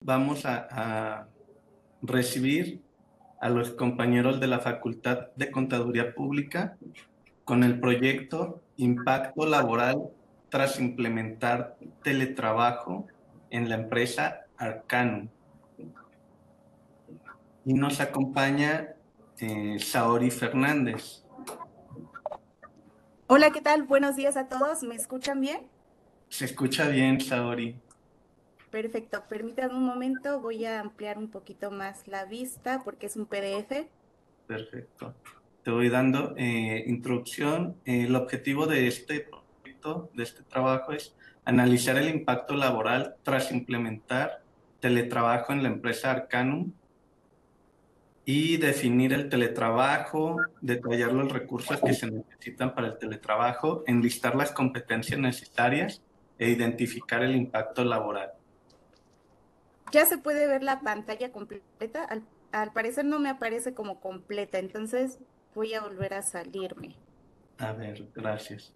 vamos a, recibir a los compañeros de la Facultad de Contaduría Pública con el proyecto Impacto Laboral tras implementar teletrabajo en la empresa Arcanum. Y nos acompaña eh, Saori Fernández. Hola, ¿qué tal? Buenos días a todos. ¿Me escuchan bien? Se escucha bien, Saori. Perfecto, permítanme un momento, voy a ampliar un poquito más la vista porque es un PDF. Perfecto. Te voy dando eh, introducción. El objetivo de este proyecto, de este trabajo, es analizar el impacto laboral tras implementar teletrabajo en la empresa Arcanum y definir el teletrabajo, detallar los recursos que se necesitan para el teletrabajo, enlistar las competencias necesarias e identificar el impacto laboral ya se puede ver la pantalla completa. Al, parecer no me aparece como completa, entonces voy a volver a salirme. A ver, gracias.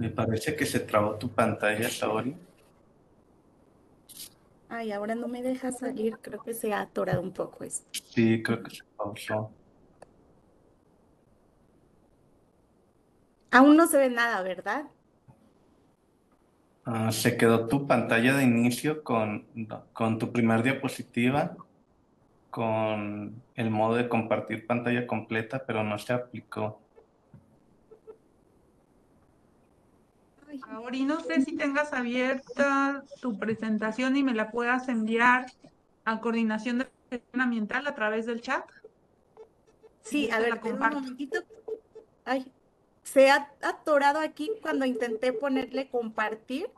Me parece que se trabó tu pantalla, Saori. Ay, ahora no me deja salir. Creo que se ha atorado un poco esto. Sí, creo que se pausó. Aún no se ve nada, ¿verdad? Ah, se quedó tu pantalla de inicio con, con tu primer diapositiva, con el modo de compartir pantalla completa, pero no se aplicó. Ahora, no sé si tengas abierta tu presentación y me la puedas enviar a coordinación de gestión ambiental a través del chat. Sí, a ver, un momentito. se ha atorado aquí cuando intenté ponerle compartir.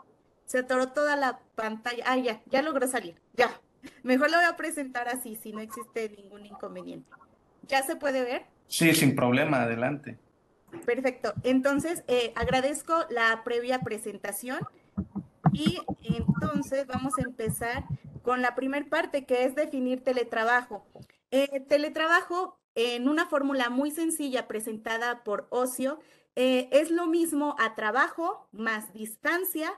Se atoró toda la pantalla. Ah, ya, ya logró salir. Ya. Mejor lo voy a presentar así, si no existe ningún inconveniente. ¿Ya se puede ver? Sí, sin problema, adelante. Perfecto. Entonces, eh, agradezco la previa presentación y entonces vamos a empezar con la primera parte que es definir teletrabajo. Eh, teletrabajo, en una fórmula muy sencilla presentada por Ocio, eh, es lo mismo a trabajo más distancia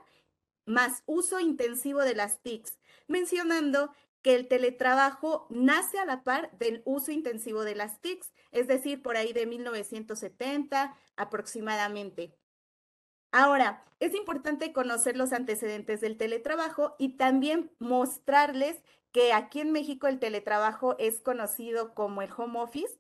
más uso intensivo de las TICs, mencionando que el teletrabajo nace a la par del uso intensivo de las TICs, es decir, por ahí de 1970 aproximadamente. Ahora, es importante conocer los antecedentes del teletrabajo y también mostrarles que aquí en México el teletrabajo es conocido como el home office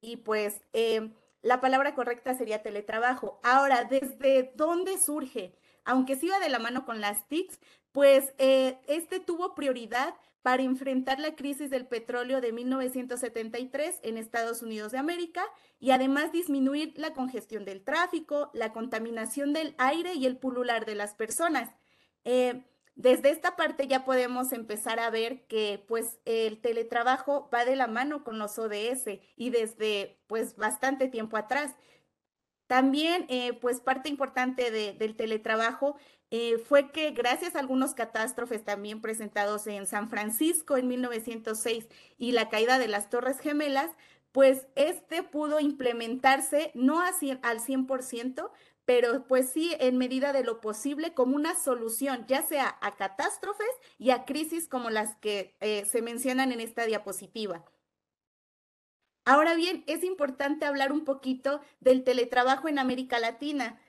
y pues em, la palabra correcta sería teletrabajo. Ahora, ¿desde dónde surge? Aunque sí va de la mano con las TICs, pues eh, este tuvo prioridad para enfrentar la crisis del petróleo de 1973 en Estados Unidos de América y además disminuir la congestión del tráfico, la contaminación del aire y el pulular de las personas. Eh, desde esta parte ya podemos empezar a ver que pues el teletrabajo va de la mano con los ODS y desde pues bastante tiempo atrás. También, eh, pues parte importante del teletrabajo eh, fue que gracias a algunos catástrofes también presentados en San Francisco en 1906 y la caída de las Torres Gemelas, pues este pudo implementarse no al 100%, pero pues sí en medida de lo posible como una solución, ya sea a catástrofes y a crisis como las que eh, se mencionan en esta diapositiva. Ahora bien, es importante hablar un poquito del teletrabajo en América Latina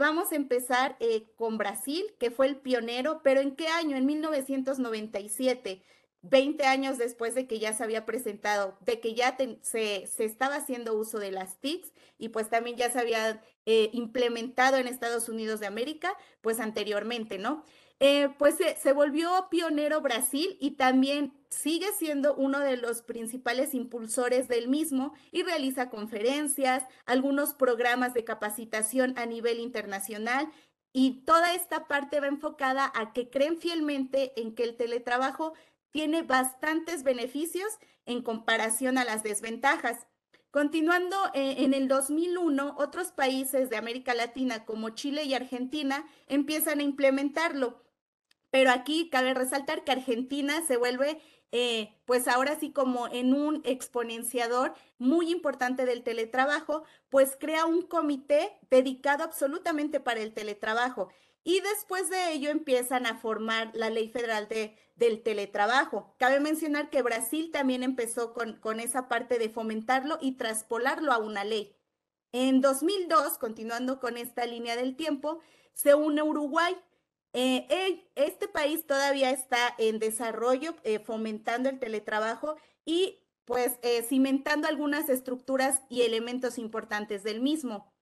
Vamos a empezar eh, con Brasil, que fue el pionero, pero ¿en qué año? En 1997, 20 años después de que ya se había presentado, de que ya se, estaba haciendo uso de las TICs y pues también ya se había eh, implementado en Estados Unidos de América, pues anteriormente, ¿no? Eh, pues se, se, volvió pionero Brasil y también sigue siendo uno de los principales impulsores del mismo y realiza conferencias, algunos programas de capacitación a nivel internacional y toda esta parte va enfocada a que creen fielmente en que el teletrabajo tiene bastantes beneficios en comparación a las desventajas. Continuando eh, en el 2001, otros países de América Latina como Chile y Argentina empiezan a implementarlo pero aquí cabe resaltar que Argentina se vuelve eh, pues ahora sí como en un exponenciador muy importante del teletrabajo, pues crea un comité dedicado absolutamente para el teletrabajo. Y después de ello empiezan a formar la ley federal del teletrabajo. Cabe mencionar que Brasil también empezó con, con esa parte de fomentarlo y traspolarlo a una ley. En 2002, continuando con esta línea del tiempo, se une Uruguay eh, eh, este país todavía está en desarrollo, eh, fomentando el teletrabajo y pues cimentando algunas estructuras y elementos importantes del mismo.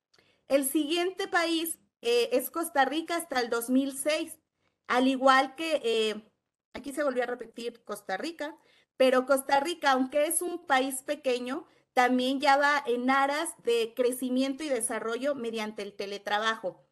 El siguiente país es Costa Rica hasta el 2006, al igual que, aquí se volvió a repetir Costa Rica, pero Costa Rica, aunque es un país pequeño, también ya va en aras de crecimiento y desarrollo mediante el teletrabajo.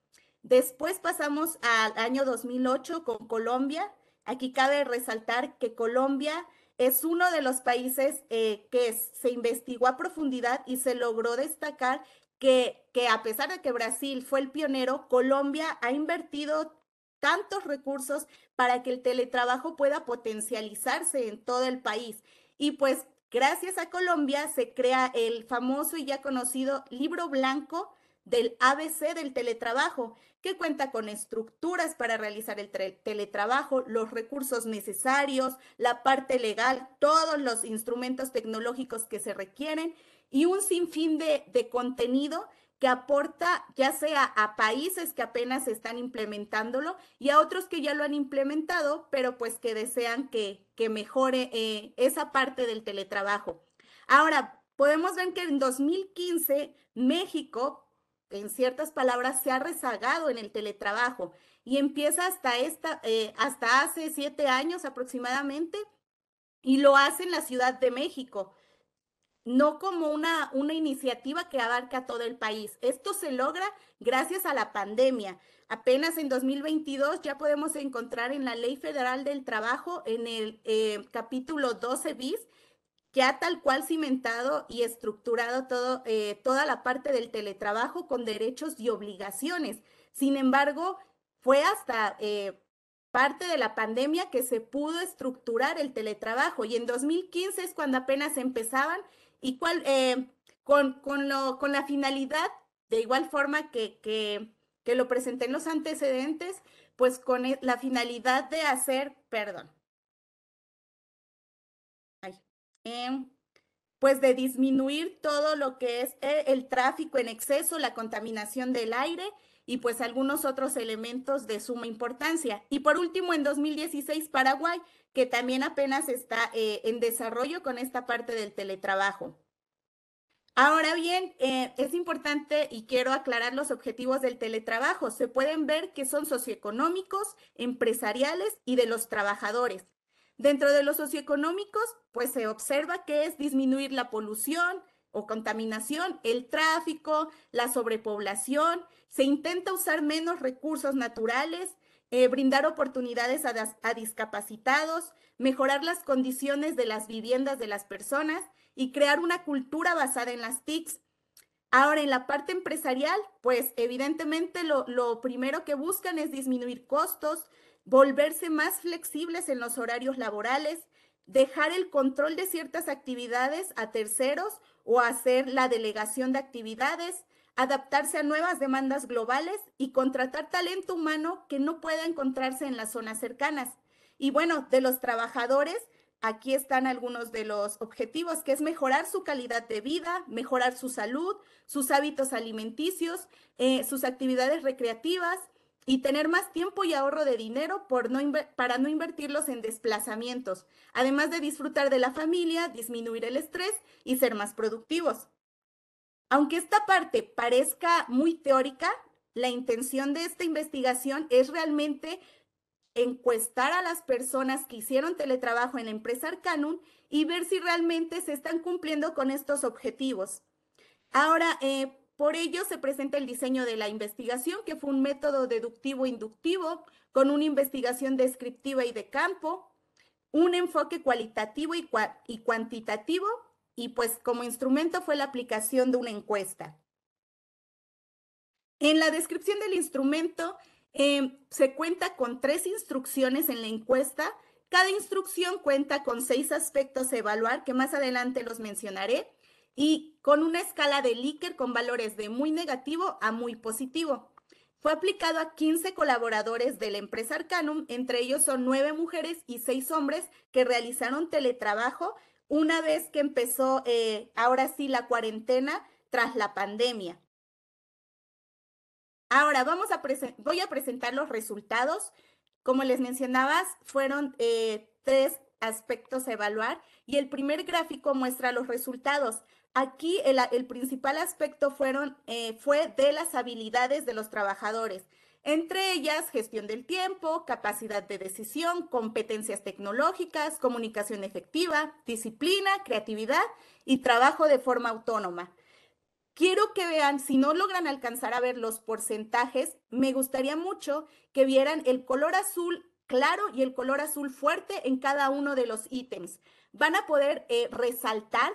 Después pasamos al año 2008 con Colombia. Aquí cabe resaltar que Colombia es uno de los países eh, que se investigó a profundidad y se logró destacar que, que a pesar de que Brasil fue el pionero, Colombia ha invertido tantos recursos para que el teletrabajo pueda potencializarse en todo el país. Y pues gracias a Colombia se crea el famoso y ya conocido libro blanco del ABC del teletrabajo, que cuenta con estructuras para realizar el teletrabajo, los recursos necesarios, la parte legal, todos los instrumentos tecnológicos que se requieren y un sinfín de, contenido que aporta ya sea a países que apenas están implementándolo y a otros que ya lo han implementado, pero pues que desean que, que mejore eh, esa parte del teletrabajo. Ahora, podemos ver que en 2015 México en ciertas palabras, se ha rezagado en el teletrabajo y empieza hasta, esta, eh, hasta hace siete años aproximadamente y lo hace en la Ciudad de México, no como una, una iniciativa que abarca todo el país. Esto se logra gracias a la pandemia. Apenas en 2022 ya podemos encontrar en la Ley Federal del Trabajo, en el eh, capítulo 12 bis, ya tal cual cimentado y estructurado todo, eh, toda la parte del teletrabajo con derechos y obligaciones. Sin embargo, fue hasta eh, parte de la pandemia que se pudo estructurar el teletrabajo y en 2015 es cuando apenas empezaban y eh, con, lo, con, la finalidad, de igual forma que, que lo presenté en los antecedentes, pues con e, la finalidad de hacer, perdón, Em, pues de disminuir todo lo que es eh, el tráfico en exceso, la contaminación del aire y pues algunos otros elementos de suma importancia. Y por último, en 2016, Paraguay, que también apenas está eh, en desarrollo con esta parte del teletrabajo. Ahora bien, eh, es importante y quiero aclarar los objetivos del teletrabajo. Se pueden ver que son socioeconómicos, empresariales y de los trabajadores. Dentro de los socioeconómicos, pues se observa que es disminuir la polución o contaminación, el tráfico, la sobrepoblación, se intenta usar menos recursos naturales, eh, brindar oportunidades a, discapacitados, mejorar las condiciones de las viviendas de las personas y crear una cultura basada en las TICs. Ahora, en la parte empresarial, pues evidentemente lo, primero que buscan es disminuir costos, volverse más flexibles en los horarios laborales, dejar el control de ciertas actividades a terceros o hacer la delegación de actividades, adaptarse a nuevas demandas globales y contratar talento humano que no pueda encontrarse en las zonas cercanas. Y bueno, de los trabajadores, aquí están algunos de los objetivos, que es mejorar su calidad de vida, mejorar su salud, sus hábitos alimenticios, eh, sus actividades recreativas, y tener más tiempo y ahorro de dinero para no invertirlos en desplazamientos, además de disfrutar de la familia, disminuir el estrés y ser más productivos. Aunque esta parte parezca muy teórica, la intención de esta investigación es realmente encuestar a las personas que hicieron teletrabajo en la empresa Arcanum y ver si realmente se están cumpliendo con estos objetivos. Ahora, eh, por ello se presenta el diseño de la investigación, que fue un método deductivo inductivo con una investigación descriptiva y de campo, un enfoque cualitativo y, cuantitativo, y pues como instrumento fue la aplicación de una encuesta. En la descripción del instrumento em, se cuenta con tres instrucciones en la encuesta. Cada instrucción cuenta con seis aspectos a evaluar, que más adelante los mencionaré, y con una escala de Likert con valores de muy negativo a muy positivo. Fue aplicado a 15 colaboradores de la empresa Arcanum, entre ellos son nueve mujeres y seis hombres que realizaron teletrabajo una vez que empezó eh, ahora sí la cuarentena tras la pandemia. Ahora vamos a voy a presentar los resultados. Como les mencionabas, fueron eh, tres aspectos a evaluar y el primer gráfico muestra los resultados. Aquí el, principal aspecto fueron, eh, fue de las habilidades de los trabajadores, entre ellas gestión del tiempo, capacidad de decisión, competencias tecnológicas, comunicación efectiva, disciplina, creatividad y trabajo de forma autónoma. Quiero que vean, si no logran alcanzar a ver los porcentajes, me gustaría mucho que vieran el color azul claro y el color azul fuerte en cada uno de los ítems. Van a poder eh, resaltar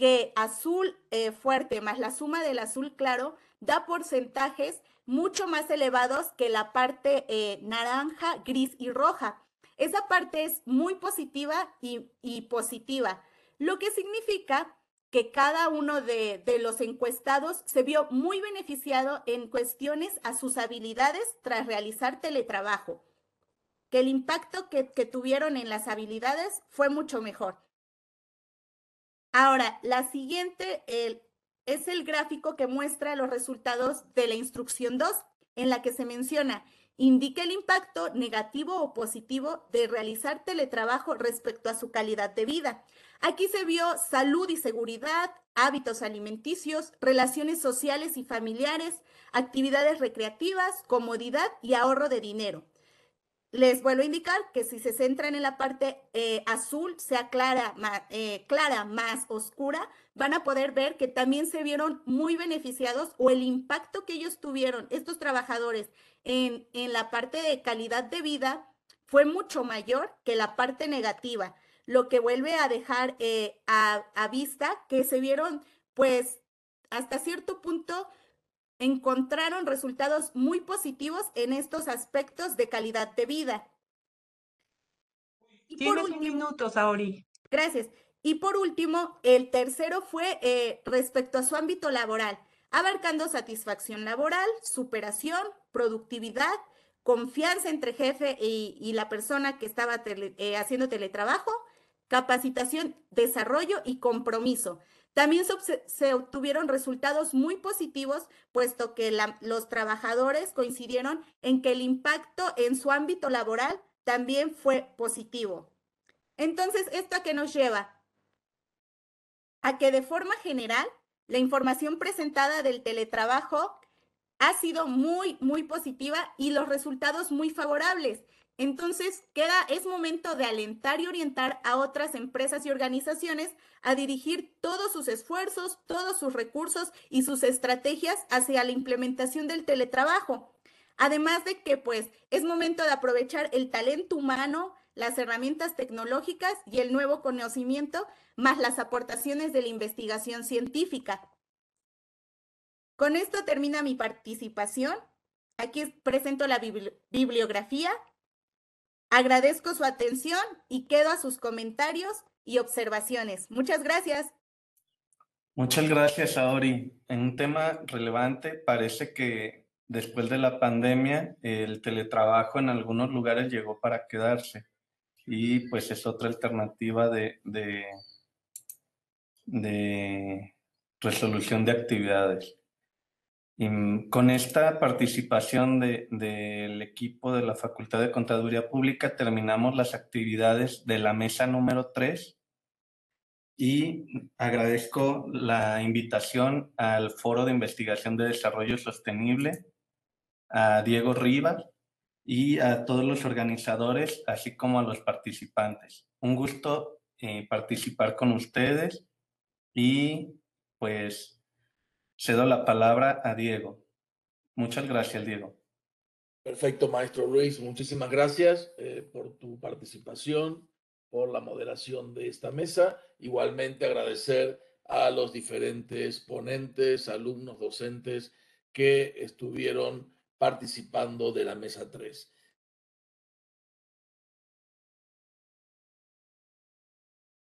que azul eh, fuerte más la suma del azul claro da porcentajes mucho más elevados que la parte eh, naranja, gris y roja. Esa parte es muy positiva y, positiva, lo que significa que cada uno de, los encuestados se vio muy beneficiado en cuestiones a sus habilidades tras realizar teletrabajo, que el impacto que tuvieron en las habilidades fue mucho mejor. Ahora, la siguiente es el gráfico que muestra los resultados de la instrucción 2, en la que se menciona, indica el impacto negativo o positivo de realizar teletrabajo respecto a su calidad de vida. Aquí se vio salud y seguridad, hábitos alimenticios, relaciones sociales y familiares, actividades recreativas, comodidad y ahorro de dinero. Les vuelvo a indicar que si se centran en la parte eh, azul, sea clara más, eh, clara más oscura, van a poder ver que también se vieron muy beneficiados o el impacto que ellos tuvieron, estos trabajadores, en, la parte de calidad de vida fue mucho mayor que la parte negativa, lo que vuelve a dejar eh, a, a vista que se vieron, pues, hasta cierto punto encontraron resultados muy positivos en estos aspectos de calidad de vida. Y Tienes por un minuto, Saori. Gracias. Y por último, el tercero fue eh, respecto a su ámbito laboral, abarcando satisfacción laboral, superación, productividad, confianza entre jefe y, la persona que estaba eh, haciendo teletrabajo, capacitación, desarrollo y compromiso. También se, obtuvieron resultados muy positivos, puesto que los trabajadores coincidieron en que el impacto en su ámbito laboral también fue positivo. Entonces, ¿esto a qué nos lleva? A que de forma general, la información presentada del teletrabajo ha sido muy, muy positiva y los resultados muy favorables. Entonces, queda, es momento de alentar y orientar a otras empresas y organizaciones a dirigir todos sus esfuerzos, todos sus recursos y sus estrategias hacia la implementación del teletrabajo. Además de que, pues, es momento de aprovechar el talento humano, las herramientas tecnológicas y el nuevo conocimiento, más las aportaciones de la investigación científica. Con esto termina mi participación. Aquí presento la bibliografía Agradezco su atención y quedo a sus comentarios y observaciones. Muchas gracias. Muchas gracias, Aori. En un tema relevante, parece que después de la pandemia, el teletrabajo en algunos lugares llegó para quedarse y pues es otra alternativa de, de, de resolución de actividades con esta participación del equipo de la Facultad de Contaduría Pública terminamos las actividades de la mesa número 3 y agradezco la invitación al Foro de Investigación de Desarrollo Sostenible, a Diego Rivas y a todos los organizadores, así como a los participantes. Un gusto eh, participar con ustedes y pues Cedo la palabra a Diego. Muchas gracias, Diego. Perfecto, maestro Ruiz. Muchísimas gracias eh, por tu participación, por la moderación de esta mesa. Igualmente agradecer a los diferentes ponentes, alumnos, docentes que estuvieron participando de la mesa 3.